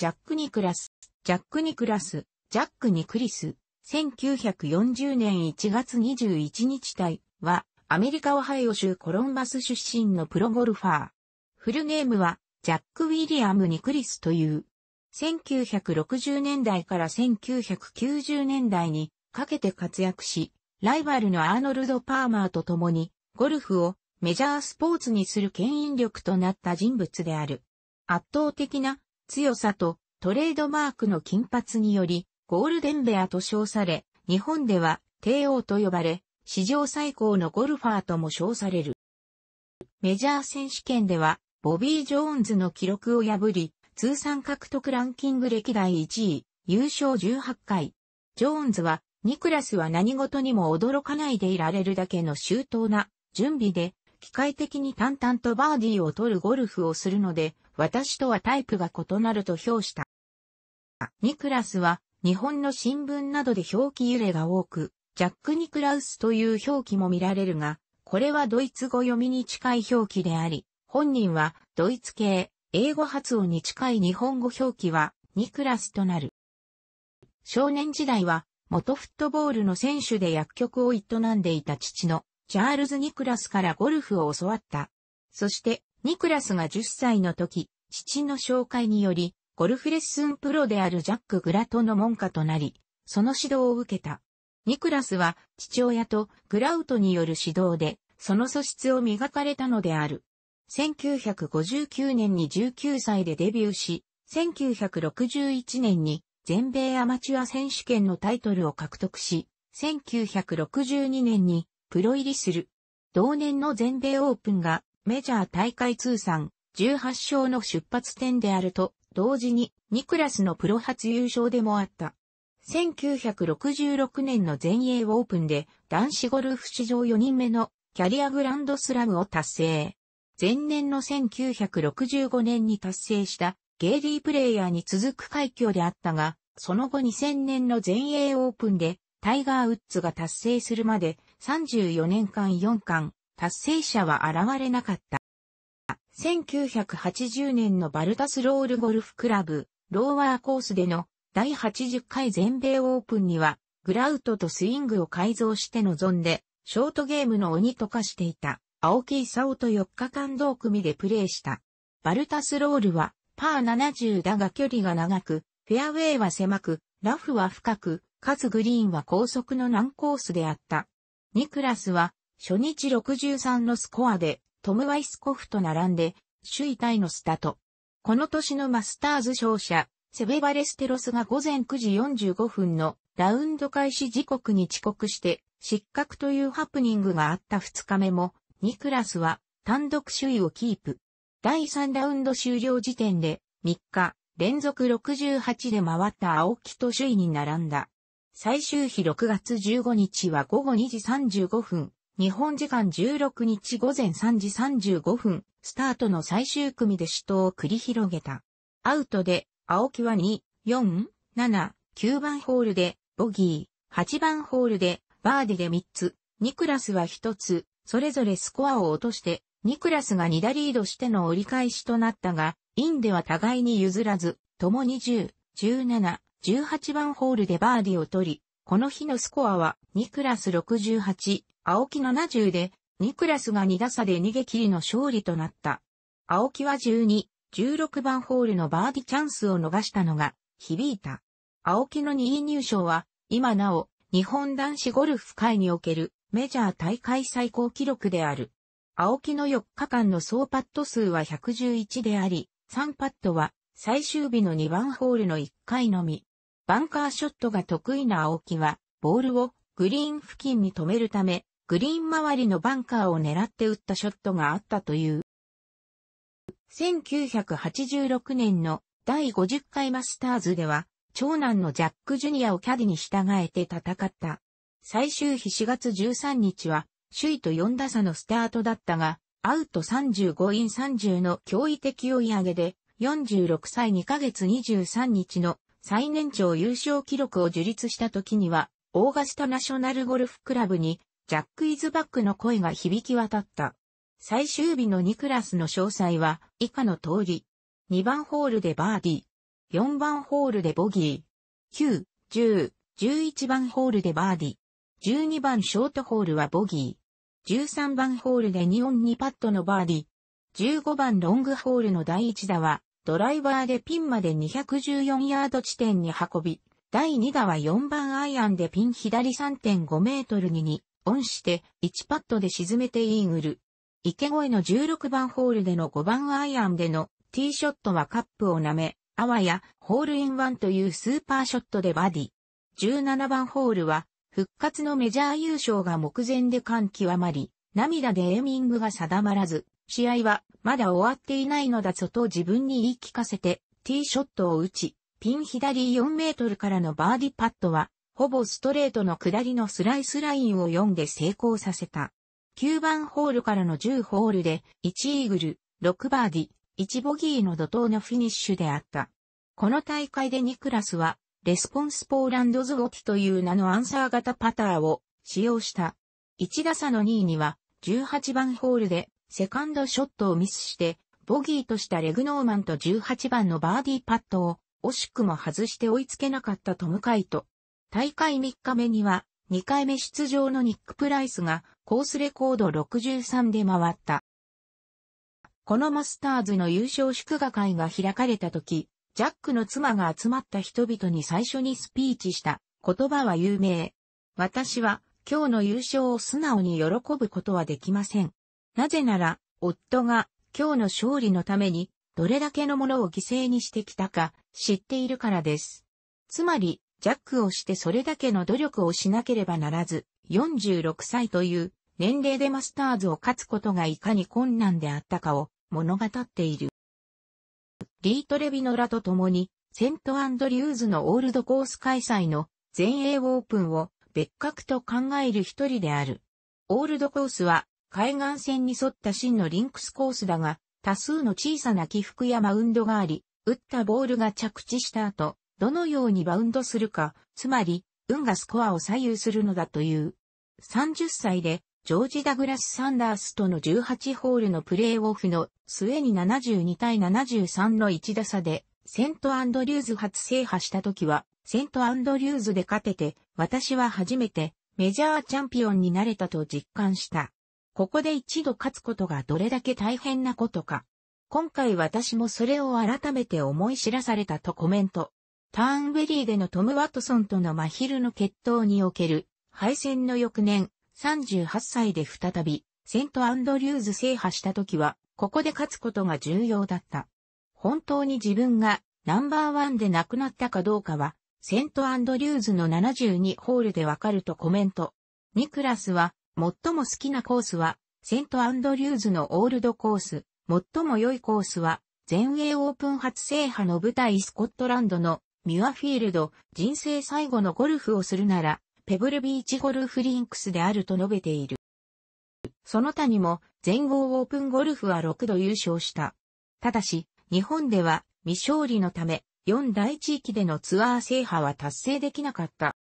ジャック・ニクラス、ジャック・ニクラス、ジャック・ニクリス、1940年1月21日隊は、アメリカ・オハイオ州コロンバス出身のプロゴルファー。フルネームは、ジャック・ウィリアム・ニクリスという。1960年代から1990年代にかけて活躍し、ライバルのアーノルド・パーマーと共に、ゴルフをメジャースポーツにする牽引力となった人物である。圧倒的な強さとトレードマークの金髪により、ゴールデンベアと称され、日本では帝王と呼ばれ、史上最高のゴルファーとも称される。メジャー選手権では、ボビー・ジョーンズの記録を破り、通算獲得ランキング歴代1位、優勝18回。ジョーンズは、ニクラスは何事にも驚かないでいられるだけの周到な準備で、機械的に淡々とバーディーを取るゴルフをするので、私とはタイプが異なると評した。ニクラスは、日本の新聞などで表記揺れが多く、ジャック・ニクラウスという表記も見られるが、これはドイツ語読みに近い表記であり、本人はドイツ系、英語発音に近い日本語表記はニクラスとなる。少年時代は元フットボールの選手で薬局を営んでいた父のチャールズ・ニクラスからゴルフを教わった。そして、ニクラスが10歳の時、父の紹介により、ゴルフレッスンプロであるジャック・グラトの門下となり、その指導を受けた。ニクラスは父親とグラウトによる指導で、その素質を磨かれたのである。1959年に19歳でデビューし、1961年に全米アマチュア選手権のタイトルを獲得し、1962年にプロ入りする。同年の全米オープンがメジャー大会通算18勝の出発点であると同時にニクラスのプロ初優勝でもあった。1966年の全英オープンで男子ゴルフ史上4人目のキャリアグランドスラムを達成。前年の1965年に達成したゲイリープレイヤーに続く快挙であったが、その後2000年の全英オープンでタイガー・ウッズが達成するまで34年間4巻、達成者は現れなかった。1980年のバルタスロールゴルフクラブ、ローワーコースでの第80回全米オープンには、グラウトとスイングを改造して臨んで、ショートゲームの鬼と化していた、青木勲と4日間同組でプレーした。バルタスロールは、パー70だが距離が長く、フェアウェイは狭く、ラフは深く、かつグリーンは高速の難コースであった。ニクラスは、初日63のスコアで、トム・ワイスコフと並んで、首位タイのスタート。この年のマスターズ勝者、セベバレステロスが午前9時45分のラウンド開始時刻に遅刻して失格というハプニングがあった2日目も、ニクラスは単独首位をキープ。第3ラウンド終了時点で3日連続68で回った青木と首位に並んだ。最終日6月15日は午後2時35分、日本時間16日午前3時35分、スタートの最終組で死闘を繰り広げた。アウトで、青木は2、4、7、9番ホールで、ボギー、8番ホールで、バーディで3つ、ニクラスは1つ、それぞれスコアを落として、ニクラスが2打リードしての折り返しとなったが、インでは互いに譲らず、共に0 17、18番ホールでバーディを取り、この日のスコアは2クラス68、青木70で、2クラスが2打差で逃げ切りの勝利となった。青木は12、16番ホールのバーディチャンスを逃したのが響いた。青木の2位入賞は、今なお、日本男子ゴルフ界におけるメジャー大会最高記録である。青木の4日間の総パット数は111であり、3パットは最終日の2番ホールの1回のみ。バンカーショットが得意な青木は、ボールをグリーン付近に止めるため、グリーン周りのバンカーを狙って打ったショットがあったという。1986年の第50回マスターズでは、長男のジャック・ジュニアをキャディに従えて戦った。最終日4月13日は、首位と4打差のスタートだったが、アウト35イン30の驚異的追い上げで、46歳2ヶ月23日の最年長優勝記録を樹立した時には、オーガスタナショナルゴルフクラブに、ジャック・イズバックの声が響き渡った。最終日のニクラスの詳細は、以下の通り。2番ホールでバーディー。4番ホールでボギー。9、10、11番ホールでバーディー。12番ショートホールはボギー。13番ホールで2オン2パットのバーディー。15番ロングホールの第1打はドライバーでピンまで214ヤード地点に運び、第2打は4番アイアンでピン左3.5メートルにに、オンして1パットで沈めてイーグル。池越えの16番ホールでの5番アイアンでのティーショットはカップを舐め、あわやホールインワンというスーパーショットでバディ。17番ホールは復活のメジャー優勝が目前で感極まり、涙でエーミングが定まらず、試合はまだ終わっていないのだぞと自分に言い聞かせて、ティーショットを打ち、ピン左4メートルからのバーディパットは、ほぼストレートの下りのスライスラインを読んで成功させた。9番ホールからの10ホールで、1イーグル、6バーディ、1ボギーの怒涛のフィニッシュであった。この大会でニクラスは、レスポンスポーランドズゴティという名のアンサー型パターを使用した。1打差の2位には、18番ホールでセカンドショットをミスして、ボギーとしたレグノーマンと18番のバーディーパットを、惜しくも外して追いつけなかったトム・カイト。大会3日目には、2回目出場のニック・プライスが、コースレコード63で回った。このマスターズの優勝祝賀会が開かれた時、ジャックの妻が集まった人々に最初にスピーチした言葉は有名。私は今日の優勝を素直に喜ぶことはできません。なぜなら、夫が今日の勝利のためにどれだけのものを犠牲にしてきたか知っているからです。つまり、ジャックをしてそれだけの努力をしなければならず、46歳という年齢でマスターズを勝つことがいかに困難であったかを物語っている。リートレビノラと共に、セントアンドリューズのオールドコース開催の全英オープンを別格と考える一人である。オールドコースは海岸線に沿った真のリンクスコースだが、多数の小さな起伏やマウンドがあり、打ったボールが着地した後、どのようにバウンドするか、つまり、運がスコアを左右するのだという。30歳で、ジョージ・ダグラス・サンダースとの18ホールのプレーオフの末に72対73の1打差で、セント・アンドリューズ初制覇した時は、セント・アンドリューズで勝てて、私は初めてメジャーチャンピオンになれたと実感した。ここで一度勝つことがどれだけ大変なことか。今回私もそれを改めて思い知らされたとコメント。ターンベリーでのトム・ワトソンとの真昼の決闘における敗戦の翌年、38歳で再び、セント・アンドリューズ制覇した時は、ここで勝つことが重要だった。本当に自分がナンバーワンで亡くなったかどうかは、セント・アンドリューズの72ホールでわかるとコメント。ニクラスは、最も好きなコースは、セントアンドリューズのオールドコース。最も良いコースは、全英オープン初制覇の舞台スコットランドのミュアフィールド、人生最後のゴルフをするなら、ペブルビーチゴルフリンクスであると述べている。その他にも、全豪オープンゴルフは6度優勝した。ただし、日本では未勝利のため、4大地域でのツアー制覇は達成できなかった。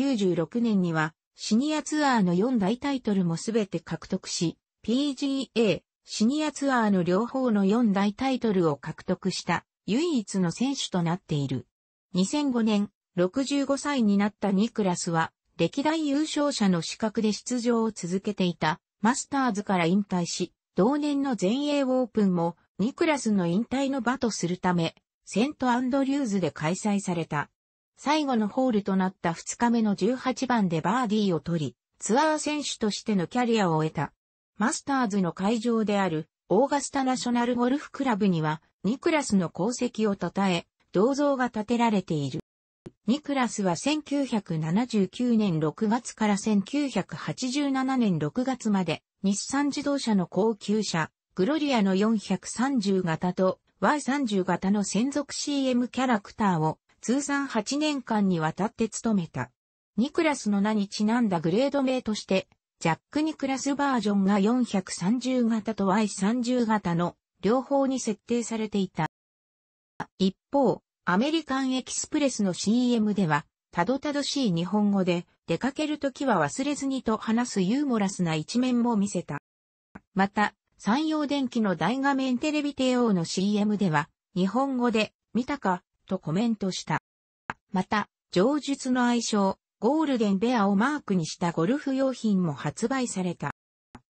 1996年には、シニアツアーの4大タイトルもすべて獲得し、PGA、シニアツアーの両方の4大タイトルを獲得した唯一の選手となっている。2005年、65歳になったニクラスは、歴代優勝者の資格で出場を続けていたマスターズから引退し、同年の全英オープンもニクラスの引退の場とするため、セントアンドリューズで開催された。最後のホールとなった2日目の18番でバーディーを取り、ツアー選手としてのキャリアを終えた。マスターズの会場である、オーガスタナショナルゴルフクラブには、ニクラスの功績を称え、銅像が建てられている。ニクラスは1979年6月から1987年6月まで、日産自動車の高級車、グロリアの430型と Y30 型の専属 CM キャラクターを通算8年間にわたって務めた。ニクラスの名にちなんだグレード名として、ジャック・ニクラスバージョンが430型と Y30 型の両方に設定されていた。一方、アメリカンエキスプレスの CM では、たどたどしい日本語で、出かけるときは忘れずにと話すユーモラスな一面も見せた。また、山陽電機の大画面テレビ帝王の CM では、日本語で、見たか、とコメントした。また、上述の愛称、ゴールデンベアをマークにしたゴルフ用品も発売された。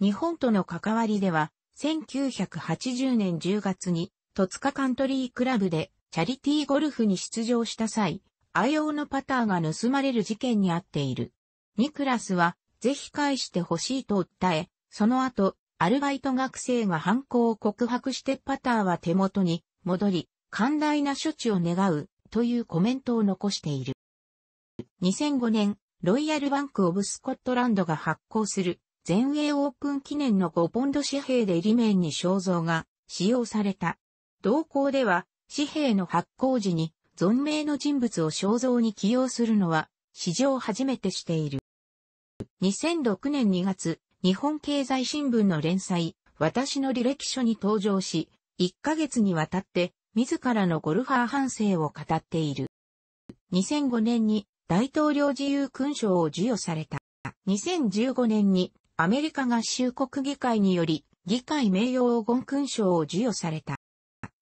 日本との関わりでは、1980年10月に、戸塚カントリークラブで、チャリティーゴルフに出場した際、愛用のパターが盗まれる事件にあっている。ニクラスは、ぜひ返してほしいと訴え、その後、アルバイト学生が犯行を告白してパターは手元に戻り、寛大な処置を願うというコメントを残している。2005年、ロイヤルバンクオブスコットランドが発行する全英オープン記念の5ポンド紙幣でリメンに肖像が使用された。同行では紙幣の発行時に存命の人物を肖像に起用するのは史上初めてしている。2006年2月、日本経済新聞の連載、私の履歴書に登場し、1ヶ月にわたって自らのゴルファー反省を語っている。2005年に大統領自由勲章を授与された。2015年にアメリカ合衆国議会により議会名誉黄金勲章を授与された。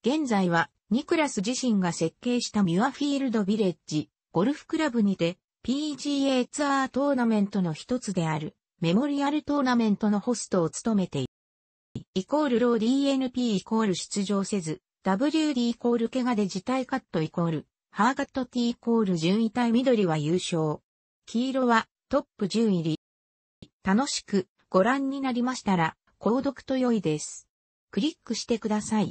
現在はニクラス自身が設計したミュアフィールドビレッジゴルフクラブにて PGA ツアートーナメントの一つであるメモリアルトーナメントのホストを務めている。イコールロー DNP イコール出場せず、WD イコール怪我で自体カットイコール、ハーガット T イコール順位対緑は優勝。黄色はトップ10入り。楽しくご覧になりましたら、購読と良いです。クリックしてください。